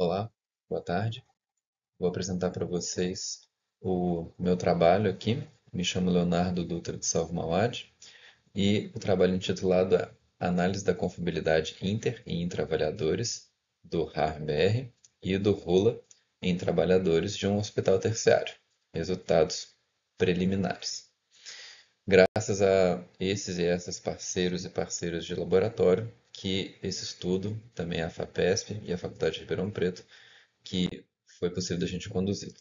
Olá, boa tarde. Vou apresentar para vocês o meu trabalho aqui. Me chamo Leonardo Dutra de Salvo Mauad e o trabalho intitulado é Análise da Confiabilidade Inter e Intravalhadores do HARBR e do RULA em Trabalhadores de um Hospital Terciário. Resultados preliminares. Graças a esses e essas parceiros e parceiras de laboratório, que esse estudo, também a FAPESP e a Faculdade de Ribeirão Preto, que foi possível da gente conduzir.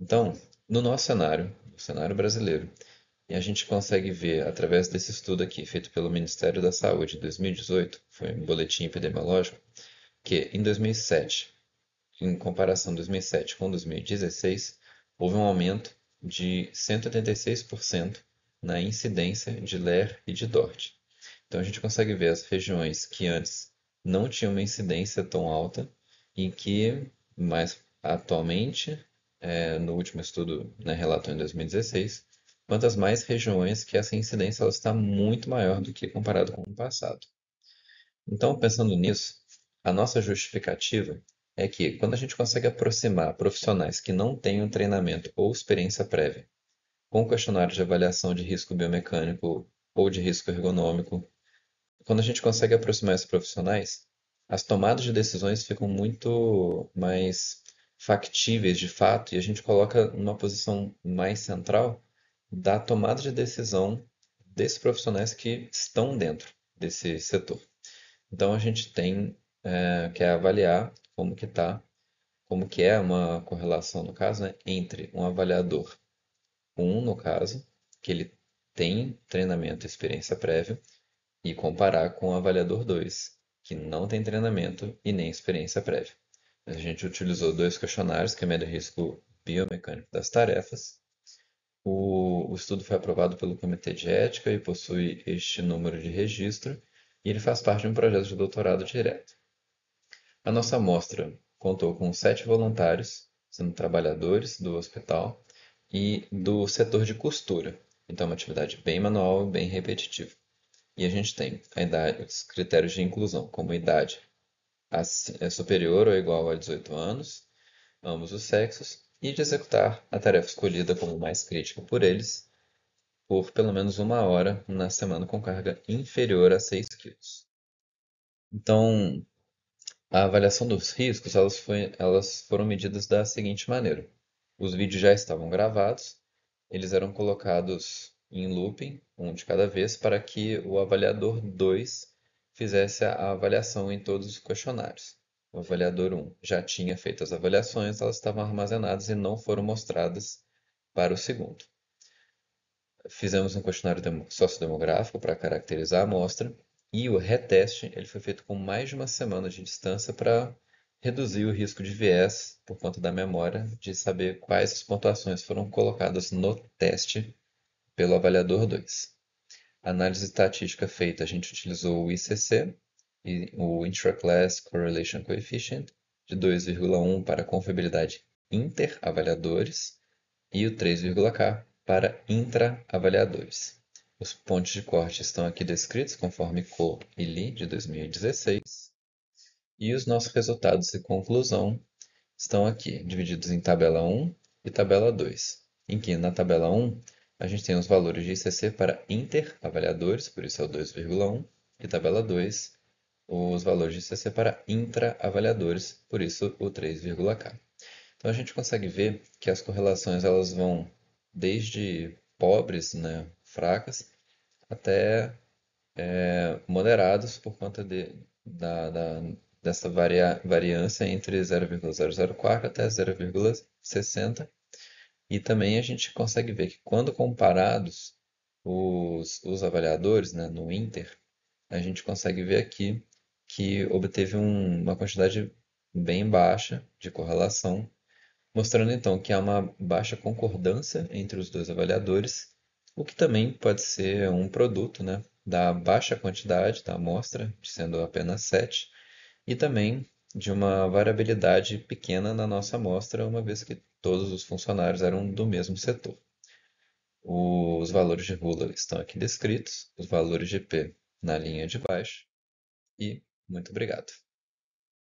Então, no nosso cenário, no cenário brasileiro, a gente consegue ver através desse estudo aqui, feito pelo Ministério da Saúde em 2018, foi um boletim epidemiológico, que em 2007, em comparação 2007 com 2016, houve um aumento de 186% na incidência de LER e de DORT. Então a gente consegue ver as regiões que antes não tinham uma incidência tão alta e que, mais atualmente, é, no último estudo né, relatou em 2016, quantas mais regiões que essa incidência ela está muito maior do que comparado com o passado. Então, pensando nisso, a nossa justificativa é que quando a gente consegue aproximar profissionais que não tenham treinamento ou experiência prévia com questionários de avaliação de risco biomecânico ou de risco ergonômico quando a gente consegue aproximar esses profissionais, as tomadas de decisões ficam muito mais factíveis de fato e a gente coloca numa posição mais central da tomada de decisão desses profissionais que estão dentro desse setor. Então a gente tem é, que avaliar como que está, como que é uma correlação no caso, né, entre um avaliador um no caso, que ele tem treinamento e experiência prévia, e comparar com o avaliador 2, que não tem treinamento e nem experiência prévia. A gente utilizou dois questionários que é medem risco biomecânico das tarefas. O, o estudo foi aprovado pelo Comitê de Ética e possui este número de registro, e ele faz parte de um projeto de doutorado direto. A nossa amostra contou com sete voluntários, sendo trabalhadores do hospital e do setor de costura, então é uma atividade bem manual, bem repetitiva. E a gente tem a idade, os critérios de inclusão, como a idade é superior ou igual a 18 anos, ambos os sexos, e de executar a tarefa escolhida como mais crítica por eles por pelo menos uma hora na semana com carga inferior a 6 quilos Então, a avaliação dos riscos elas, foi, elas foram medidas da seguinte maneira: os vídeos já estavam gravados, eles eram colocados em looping, um de cada vez, para que o avaliador 2 fizesse a avaliação em todos os questionários. O avaliador 1 já tinha feito as avaliações, elas estavam armazenadas e não foram mostradas para o segundo. Fizemos um questionário sociodemográfico para caracterizar a amostra e o reteste ele foi feito com mais de uma semana de distância para reduzir o risco de viés por conta da memória de saber quais as pontuações foram colocadas no teste pelo avaliador 2. A análise estatística feita, a gente utilizou o ICC, o Intra-Class Correlation Coefficient, de 2,1 para confiabilidade inter-avaliadores e o 3,k para intra-avaliadores. Os pontos de corte estão aqui descritos conforme Co e Li de 2016 e os nossos resultados e conclusão estão aqui, divididos em tabela 1 e tabela 2, em que na tabela 1 a gente tem os valores de ICC para inter avaliadores, por isso é o 2,1, e tabela 2, os valores de ICC para intra avaliadores, por isso o 3,k. Então a gente consegue ver que as correlações elas vão desde pobres, né, fracas, até é, moderados por conta de, da, da, dessa varia, variância entre 0,004 até 0,60 e também a gente consegue ver que quando comparados os, os avaliadores né, no Inter, a gente consegue ver aqui que obteve um, uma quantidade bem baixa de correlação, mostrando então que há uma baixa concordância entre os dois avaliadores, o que também pode ser um produto né, da baixa quantidade da amostra, sendo apenas 7, e também de uma variabilidade pequena na nossa amostra, uma vez que todos os funcionários eram do mesmo setor. Os valores de Rula estão aqui descritos, os valores de P na linha de baixo. E muito obrigado.